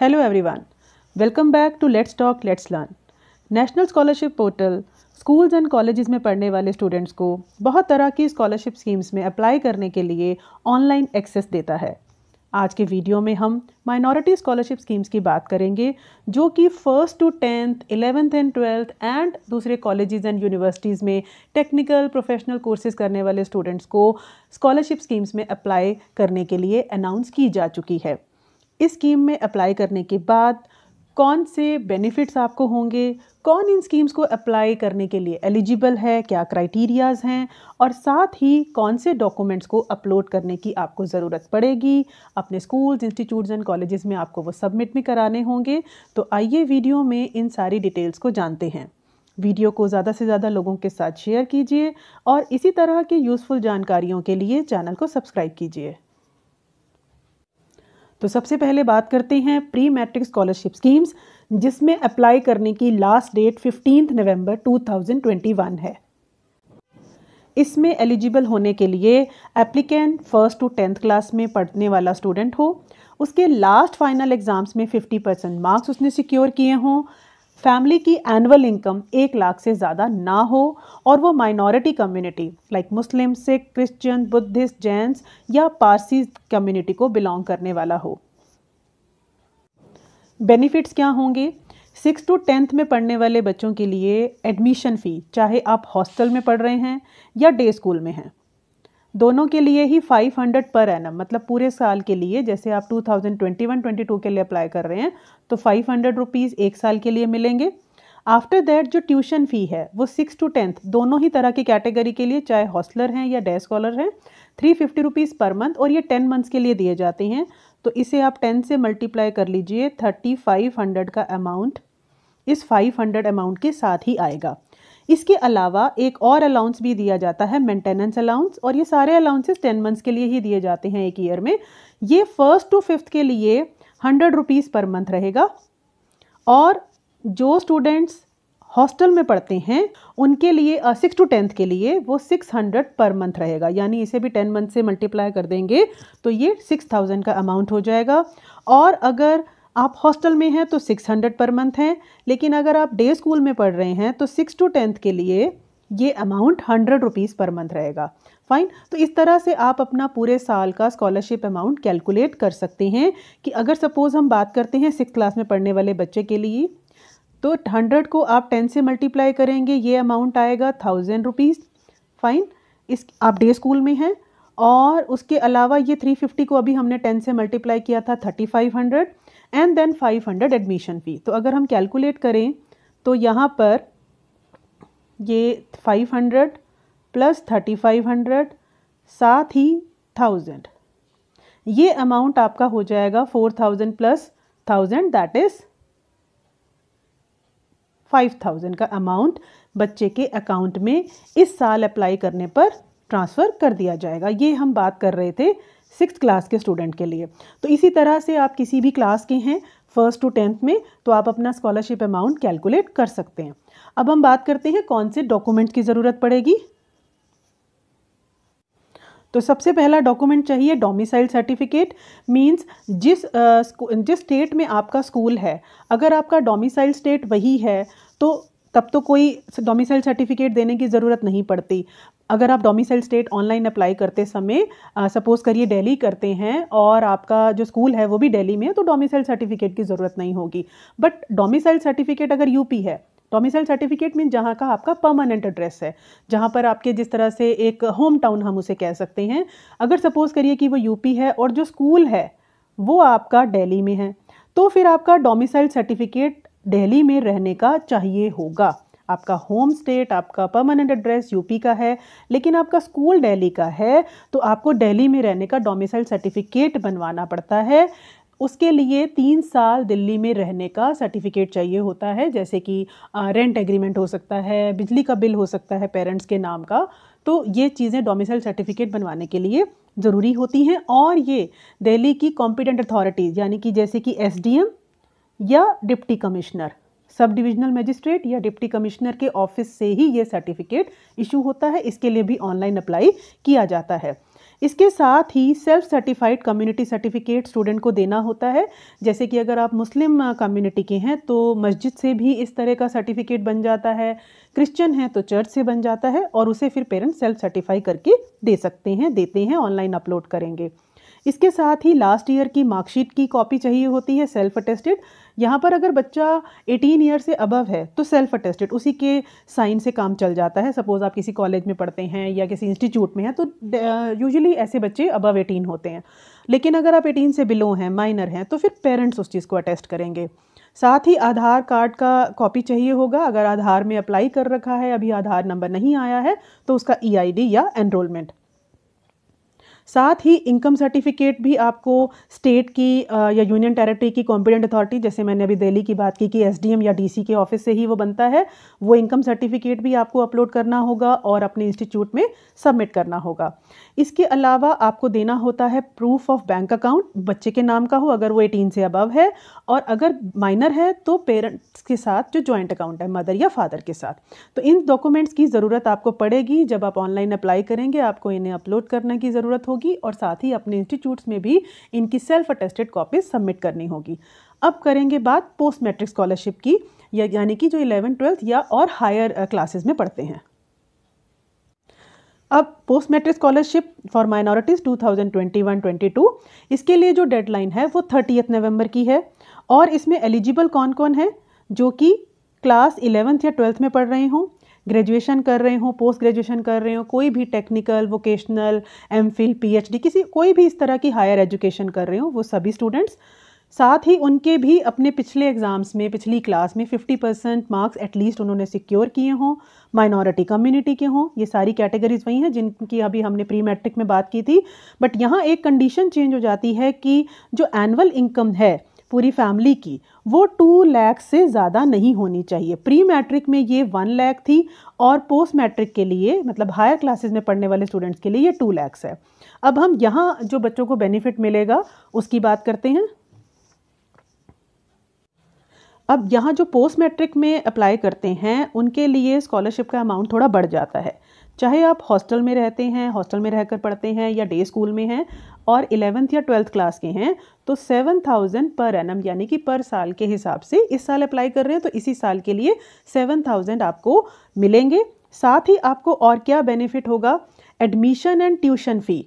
hello everyone welcome back to let's talk let's learn national scholarship portal schools and colleges में पढ़ने वाले students को बहुत तरह की स्कॉलरशिप स्कीम्स में अप्लाई करने के लिए ऑनलाइन एक्सेस देता है आज के वीडियो में हम माइनॉरिटी स्कॉलरशिप स्कीम्स की बात करेंगे जो कि first to tenth eleventh and twelfth and दूसरे कॉलेजेस एंड यूनिवर्सिटीज़ में टेक्निकल प्रोफेशनल कोर्सेज करने वाले स्टूडेंट्स को स्कॉलरशिप स्कीम्स में अप्लाई करने के लिए अनाउंस की जा चुकी है इस स्कीम में अप्लाई करने के बाद कौन से बेनिफिट्स आपको होंगे कौन इन स्कीम्स को अप्लाई करने के लिए एलिजिबल है क्या क्राइटेरियाज़ हैं और साथ ही कौन से डॉक्यूमेंट्स को अपलोड करने की आपको ज़रूरत पड़ेगी अपने स्कूल्स इंस्टीट्यूट्स एंड कॉलेजेस में आपको वो सबमिट भी कराने होंगे तो आइए वीडियो में इन सारी डिटेल्स को जानते हैं वीडियो को ज़्यादा से ज़्यादा लोगों के साथ शेयर कीजिए और इसी तरह की यूज़फुल जानकारियों के लिए चैनल को सब्सक्राइब कीजिए तो सबसे पहले बात करते हैं प्री मैट्रिक स्कॉलरशिप स्कीम्स जिसमें अप्लाई करने की लास्ट डेट फिफ्टीन नवंबर 2021 है इसमें एलिजिबल होने के लिए applicant first to tenth class में पढ़ने वाला स्टूडेंट हो उसके लास्ट फाइनल एग्ज़ाम्स में 50 परसेंट मार्क्स उसने सिक्योर किए हों फैमिली की एनुअल इनकम एक लाख से ज़्यादा ना हो और वो minority community like Muslim Sikh Christian Buddhist Jain या पारसी कम्युनिटी को बिलोंग करने वाला हो बेनिफिट्स क्या होंगे सिक्स टू टेंथ में पढ़ने वाले बच्चों के लिए एडमिशन फ़ी चाहे आप हॉस्टल में पढ़ रहे हैं या डे स्कूल में हैं दोनों के लिए ही 500 पर एनम मतलब पूरे साल के लिए जैसे आप 2021-22 के लिए अप्लाई कर रहे हैं तो फाइव हंड्रेड रुपीज़ एक साल के लिए मिलेंगे आफ्टर दैट जो ट्यूशन फ़ी है वो सिक्स टू टेंथ दोनों ही तरह की कैटेगरी के लिए चाहे हॉस्टलर हैं या डे स्कॉलर हैं three fifty rupees per month और ये टेन मंथ्स के लिए दिए जाते हैं तो इसे आप टेन से मल्टीप्लाई कर लीजिए थर्टी फाइव हंड्रेड का अमाउंट इस फाइव हंड्रेड अमाउंट के साथ ही आएगा इसके अलावा एक और अलाउंस भी दिया जाता है मेंटेनेंस अलाउंस और ये सारे अलाउंसेस टेन मंथ्स के लिए ही दिए जाते हैं एक ईयर में ये फर्स्ट टू फिफ्थ के लिए हंड्रेड रुपीज़ पर मंथ रहेगा और जो स्टूडेंट्स हॉस्टल में पढ़ते हैं उनके लिए सिक्स टू टेंथ के लिए वो सिक्स हंड्रेड पर मंथ रहेगा यानी इसे भी टेन मंथ से मल्टीप्लाई कर देंगे तो ये सिक्स थाउजेंड का अमाउंट हो जाएगा और अगर आप हॉस्टल में हैं तो सिक्स हंड्रेड पर मंथ हैं लेकिन अगर आप डे स्कूल में पढ़ रहे हैं तो सिक्स टू टेंथ के लिए ये amount hundred rupees per month रहेगा फाइन तो इस तरह से आप अपना पूरे साल का स्कॉलरशिप अमाउंट कैलकुलेट कर सकते हैं कि अगर सपोज़ हम बात करते हैं सिक्स क्लास में पढ़ने वाले बच्चे के लिए तो हंड्रेड को आप टेन से मल्टीप्लाई करेंगे ये अमाउंट आएगा थाउजेंड रुपीज़ फाइन इस आप डे स्कूल में हैं और उसके अलावा ये थ्री फिफ्टी को अभी हमने टेन से मल्टीप्लाई किया था thirty five hundred and then 500 admission fee तो अगर हम कैलकुलेट करें तो यहाँ पर ये 500 प्लस 3500 साथ ही थाउजेंड ये अमाउंट आपका हो जाएगा 4000 plus thousand that is five thousand का अमाउंट बच्चे के अकाउंट में इस साल अप्लाई करने पर ट्रांसफ़र कर दिया जाएगा ये हम बात कर रहे थे सिक्स क्लास के स्टूडेंट के लिए तो इसी तरह से आप किसी भी क्लास के हैं फर्स्ट टू टेंथ में तो आप अपना स्कॉलरशिप अमाउंट कैलकुलेट कर सकते हैं अब हम बात करते हैं कौन से डॉक्यूमेंट की ज़रूरत पड़ेगी तो सबसे पहला डॉक्यूमेंट चाहिए डोमिसाइल सर्टिफिकेट मींस जिस आ, जिस स्टेट में आपका स्कूल है अगर आपका डोमिसाइल स्टेट वही है तो तब तो कोई डोमिसाइल सर्टिफिकेट देने की ज़रूरत नहीं पड़ती अगर आप डोमिसाइल स्टेट ऑनलाइन अप्लाई करते समय सपोज़ करिए दिल्ली करते हैं और आपका जो स्कूल है वो भी दिल्ली में है तो डोमिसाइल सर्टिफिकेट की ज़रूरत नहीं होगी बट डोमिसाइल सर्टिफिकेट अगर यूपी है डोमिसाइल सर्टिफिकेट मीन जहाँ का आपका परमानेंट एड्रेस है जहाँ पर आपके जिस तरह से एक होम टाउन हम उसे कह सकते हैं अगर सपोज़ करिए कि वो यूपी है और जो स्कूल है वो आपका दिल्ली में है तो फिर आपका डोमिसाइल सर्टिफिकेट दिल्ली में रहने का चाहिए होगा आपका होम स्टेट आपका परमानेंट एड्रेस यूपी का है लेकिन आपका स्कूल दिल्ली का है तो आपको दिल्ली में रहने का डोमिसाइल सर्टिफिकेट बनवाना पड़ता है उसके लिए तीन साल दिल्ली में रहने का सर्टिफिकेट चाहिए होता है जैसे कि रेंट एग्रीमेंट हो सकता है बिजली का बिल हो सकता है पेरेंट्स के नाम का तो ये चीज़ें डोमिसाइल सर्टिफिकेट बनवाने के लिए ज़रूरी होती हैं और ये दिल्ली की कॉम्पिटेंट अथॉरिटीज़ यानी कि जैसे कि एस या deputy commissioner sub divisional magistrate या डिप्टी कमिश्नर के ऑफिस से ही ये सर्टिफिकेट इशू होता है इसके लिए भी ऑनलाइन अप्लाई किया जाता है इसके साथ ही self certified community certificate student को देना होता है जैसे कि अगर आप मुस्लिम कम्युनिटी के हैं तो मस्जिद से भी इस तरह का सर्टिफिकेट बन जाता है क्रिश्चियन हैं तो चर्च से बन जाता है और उसे फिर पेरेंट्स सेल्फ सर्टिफाई करके दे सकते हैं देते हैं ऑनलाइन अपलोड करेंगे इसके साथ ही लास्ट ईयर की मार्कशीट की कॉपी चाहिए होती है सेल्फ अटेस्टेड यहाँ पर अगर बच्चा 18 ईयर से अबव है तो सेल्फ अटेस्टेड उसी के साइन से काम चल जाता है सपोज़ आप किसी कॉलेज में पढ़ते हैं या किसी इंस्टीट्यूट में हैं तो यूजुअली ऐसे बच्चे अबव 18 होते हैं लेकिन अगर आप 18 से बिलो हैं माइनर हैं तो फिर पेरेंट्स उस चीज़ को अटेस्ट करेंगे साथ ही आधार कार्ड का कॉपी चाहिए होगा अगर आधार में अप्लाई कर रखा है अभी आधार नंबर नहीं आया है तो उसका ई e या एनरोलमेंट साथ ही इनकम सर्टिफिकेट भी आपको स्टेट की या यूनियन टेरेटरी की कॉम्पिटेंट अथॉरिटी जैसे मैंने अभी दिल्ली की बात की कि एस या डी के ऑफिस से ही वो बनता है वो इनकम सर्टिफिकेट भी आपको अपलोड करना होगा और अपने इंस्टीट्यूट में सबमिट करना होगा इसके अलावा आपको देना होता है प्रूफ ऑफ बैंक अकाउंट बच्चे के नाम का हो अगर वो एटीन से अबव है और अगर माइनर है तो पेरेंट्स के साथ जो जॉइंट अकाउंट है मदर या फादर के साथ तो इन डॉक्यूमेंट्स की ज़रूरत आपको पड़ेगी जब आप ऑनलाइन अप्लाई करेंगे आपको इन्हें अपलोड करने की ज़रूरत होगी होगी और साथ ही अपने इंस्टीट्यूट्स में भी इनकी सेल्फ अटेस्टेड कॉपीज सबमिट करनी होगी अब करेंगे बात पोस्ट मैट्रिक स्कॉलरशिप की या यानी कि जो इलेवन ट्वेल्थ या और हायर क्लासेस uh, में पढ़ते हैं अब post matric scholarship for minorities 2021-22 इसके लिए जो डेडलाइन है वो थर्टीथ नवंबर की है और इसमें एलिजिबल कौन कौन है जो कि क्लास इलेवंथ या ट्वेल्थ में पढ़ रहे हों ग्रेजुएशन कर रहे हो पोस्ट ग्रेजुएशन कर रहे हो कोई भी technical vocational M Phil P किसी कोई भी इस तरह की हायर एजुकेशन कर रहे हो वो सभी स्टूडेंट्स साथ ही उनके भी अपने पिछले एग्ज़ाम्स में पिछली क्लास में 50 परसेंट मार्क्स एटलीस्ट उन्होंने सिक्योर किए हों माइनॉरिटी कम्युनिटी के हों ये सारी कैटेगरीज वही हैं जिनकी अभी हमने प्री मैट्रिक में बात की थी बट यहाँ एक कंडीशन चेंज हो जाती है कि जो एनअल इनकम है पूरी फैमिली की वो टू लैख से ज़्यादा नहीं होनी चाहिए प्री मैट्रिक में ये वन लैख थी और पोस्ट मैट्रिक के लिए मतलब हायर क्लासेस में पढ़ने वाले स्टूडेंट्स के लिए ये टू लैक्स है अब हम यहाँ जो बच्चों को बेनिफिट मिलेगा उसकी बात करते हैं अब यहाँ जो पोस्ट मैट्रिक में अप्लाई करते हैं उनके लिए स्कॉलरशिप का अमाउंट थोड़ा बढ़ जाता है चाहे आप हॉस्टल में रहते हैं हॉस्टल में रहकर पढ़ते हैं या डे स्कूल में हैं और इलेवंथ या ट्वेल्थ क्लास के हैं तो सेवन थाउजेंड पर एनम यानी कि पर साल के हिसाब से इस साल अप्लाई कर रहे हैं तो इसी साल के लिए सेवन थाउजेंड आपको मिलेंगे साथ ही आपको और क्या बेनिफिट होगा admission and tuition fee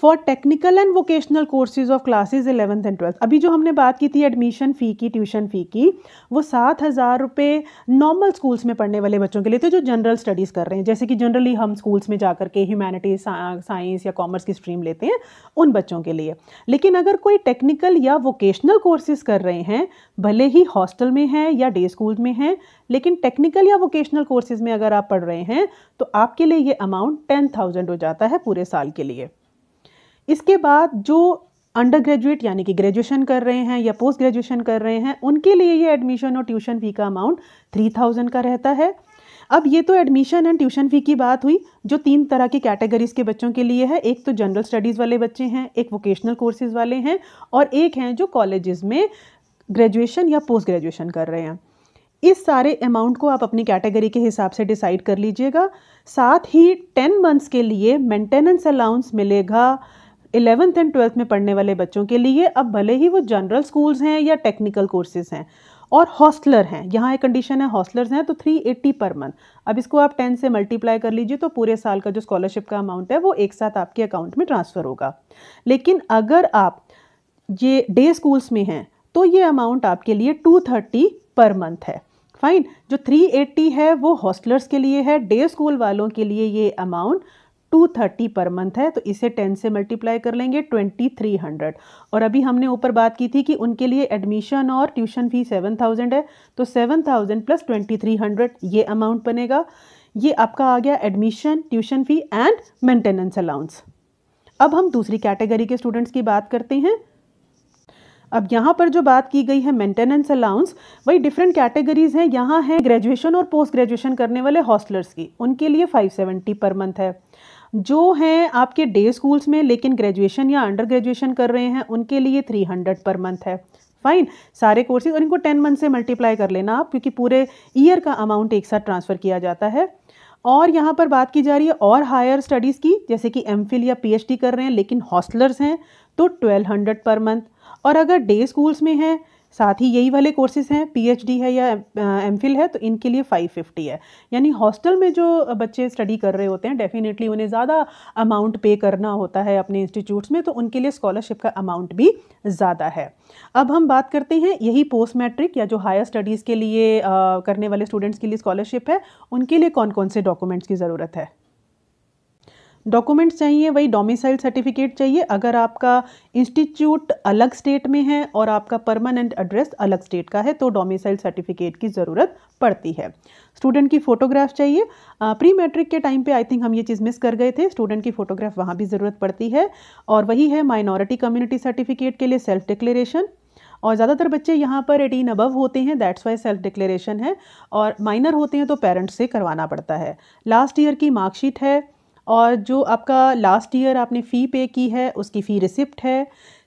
for technical and vocational courses of classes eleventh and twelfth अभी जो हमने बात की थी एडमिशन फ़ी की ट्यूशन फ़ी की वो सात हज़ार रुपये नॉर्मल स्कूल्स में पढ़ने वाले बच्चों के लिए थे जो जनरल स्टडीज़ कर रहे हैं जैसे कि जनरली हम स्कूल्स में जा के ह्यूमैनिटीज साइंस या कॉमर्स की स्ट्रीम लेते हैं उन बच्चों के लिए लेकिन अगर कोई टेक्निकल या वोकेशनल कोर्सेज कर रहे हैं भले ही हॉस्टल में हैं या डे स्कूल में हैं लेकिन टेक्निकल या वोकेशनल कोर्सेज में अगर आप पढ़ रहे हैं तो आपके लिए ये अमाउंट टेन थाउजेंड हो जाता है पूरे साल के लिए इसके बाद जो अंडर ग्रेजुएट यानी कि ग्रेजुएशन कर रहे हैं या पोस्ट ग्रेजुएशन कर रहे हैं उनके लिए ये एडमिशन और ट्यूशन फ़ी का अमाउंट थ्री थाउजेंड का रहता है अब ये तो एडमिशन एंड ट्यूशन फ़ी की बात हुई जो तीन तरह की कैटेगरीज़ के बच्चों के लिए है एक तो जनरल स्टडीज़ वाले बच्चे हैं एक वोकेशनल कोर्सेज़ वाले हैं और एक हैं जो कॉलेजेस में ग्रेजुएशन या पोस्ट ग्रेजुएशन कर रहे हैं इस सारे अमाउंट को आप अपनी कैटेगरी के हिसाब से डिसाइड कर लीजिएगा साथ ही टेन मंथ्स के लिए मेंटेनेंस अलाउंस मिलेगा इलेवेंथ एंड ट्वेल्थ में पढ़ने वाले बच्चों के लिए अब भले ही वो जनरल स्कूल्स हैं या टेक्निकल कोर्सेज हैं और हॉस्टलर हैं यहाँ एक कंडीशन है हॉस्टलर्स हैं तो 380 पर मंथ अब इसको आप 10 से मल्टीप्लाई कर लीजिए तो पूरे साल का जो स्कॉलरशिप का अमाउंट है वो एक साथ आपके अकाउंट में ट्रांसफ़र होगा लेकिन अगर आप ये डे स्कूल्स में हैं तो ये अमाउंट आपके लिए 230 पर मंथ है फाइन जो 380 है वो हॉस्टलर्स के लिए है डे स्कूल वालों के लिए ये amount two thirty per month है तो इसे टेन से मल्टीप्लाई कर लेंगे ट्वेंटी थ्री हंड्रेड और अभी हमने ऊपर बात की थी कि उनके लिए एडमिशन और ट्यूशन फ़ी सेवन थाउजेंड है तो seven thousand plus twenty three hundred ये अमाउंट बनेगा ये आपका आ गया admission tuition fee and maintenance allowance अब हम दूसरी कैटेगरी के स्टूडेंट्स की बात करते हैं अब यहाँ पर जो बात की गई है मेंटेनेंस अलाउंस वही डिफरेंट कैटेगरीज हैं यहाँ है ग्रेजुएशन और पोस्ट ग्रेजुएशन करने वाले हॉस्टलर्स की उनके लिए 570 पर मंथ है जो हैं आपके डे स्कूल्स में लेकिन ग्रेजुएशन या अंडर ग्रेजुएशन कर रहे हैं उनके लिए थ्री हंड्रेड पर मंथ है फाइन सारे कोर्सेज और इनको टेन मंथ से मल्टीप्लाई कर लेना आप क्योंकि पूरे ईयर का अमाउंट एक साथ ट्रांसफ़र किया जाता है और यहाँ पर बात की जा रही है और हायर स्टडीज़ की जैसे कि एम या पी कर रहे हैं लेकिन हॉस्टलर्स हैं तो ट्वेल्व हंड्रेड पर मंथ और अगर डे स्कूल्स में हैं साथ ही यही वाले कोर्सेज हैं पीएचडी है या एम है तो इनके लिए 550 है यानी हॉस्टल में जो बच्चे स्टडी कर रहे होते हैं डेफिनेटली उन्हें ज़्यादा अमाउंट पे करना होता है अपने इंस्टीट्यूट्स में तो उनके लिए स्कॉलरशिप का अमाउंट भी ज़्यादा है अब हम बात करते हैं यही पोस्ट मैट्रिक या जो हायर स्टडीज़ के लिए आ, करने वाले स्टूडेंट्स के लिए स्कॉलरशिप है उनके लिए कौन कौन से डॉक्यूमेंट्स की ज़रूरत है डॉक्यूमेंट्स चाहिए वही डोमिसाइल सर्टिफिकेट चाहिए अगर आपका इंस्टीट्यूट अलग स्टेट में है और आपका परमानेंट एड्रेस अलग स्टेट का है तो डोमिसाइल सर्टिफिकेट की ज़रूरत पड़ती है स्टूडेंट की फ़ोटोग्राफ चाहिए प्री मैट्रिक के टाइम पे आई थिंक हम ये चीज़ मिस कर गए थे स्टूडेंट की फ़ोटोग्राफ वहाँ भी ज़रूरत पड़ती है और वही है माइनॉरिटी कम्युनिटी सर्टिफिकेट के लिए सेल्फ डिक्लेरेशन और ज़्यादातर बच्चे यहाँ पर एटीन अबव होते हैं दैट्स वाई सेल्फ डिक्लेरेशन है और माइनर होते हैं तो पेरेंट्स से करवाना पड़ता है लास्ट ईयर की मार्कशीट है और जो आपका लास्ट ईयर आपने फ़ी पे की है उसकी फ़ी रिसिप्ट है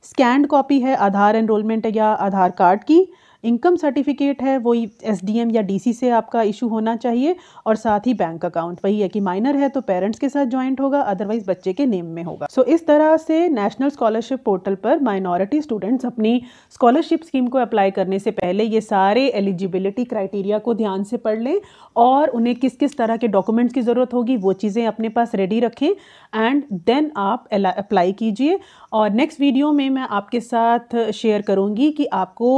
स्कैंड कॉपी है आधार एनरोलमेंट या आधार कार्ड की इनकम सर्टिफिकेट है वही एस या डी से आपका इशू होना चाहिए और साथ ही बैंक अकाउंट वही है कि माइनर है तो पेरेंट्स के साथ ज्वाइंट होगा अदरवाइज बच्चे के नेम में होगा सो so, इस तरह से नेशनल स्कॉलरशिप पोर्टल पर माइनॉरिटी स्टूडेंट्स अपनी स्कॉलरशिप स्कीम को अप्लाई करने से पहले ये सारे एलिजिबिलिटी क्राइटेरिया को ध्यान से पढ़ लें और उन्हें किस किस तरह के डॉक्यूमेंट्स की ज़रूरत होगी वो चीज़ें अपने पास रेडी रखें एंड देन आप अप्लाई कीजिए और नेक्स्ट वीडियो में मैं आपके साथ शेयर करूंगी कि आपको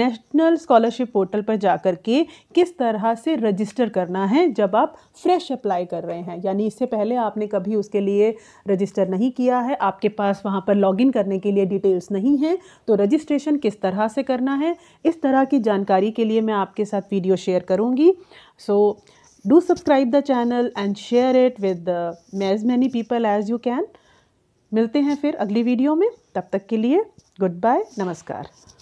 नेशनल स्कॉलरशिप पोर्टल पर जा कर के किस तरह से रजिस्टर करना है जब आप फ्रेश अप्लाई कर रहे हैं यानी इससे पहले आपने कभी उसके लिए रजिस्टर नहीं किया है आपके पास वहाँ पर लॉगिन करने के लिए डिटेल्स नहीं हैं तो रजिस्ट्रेशन किस तरह से करना है इस तरह की जानकारी के लिए मैं आपके साथ वीडियो शेयर करूँगी सो so, do subscribe the channel and share it with as many people as you can मिलते हैं फिर अगली वीडियो में तब तक के लिए गुड बाय नमस्कार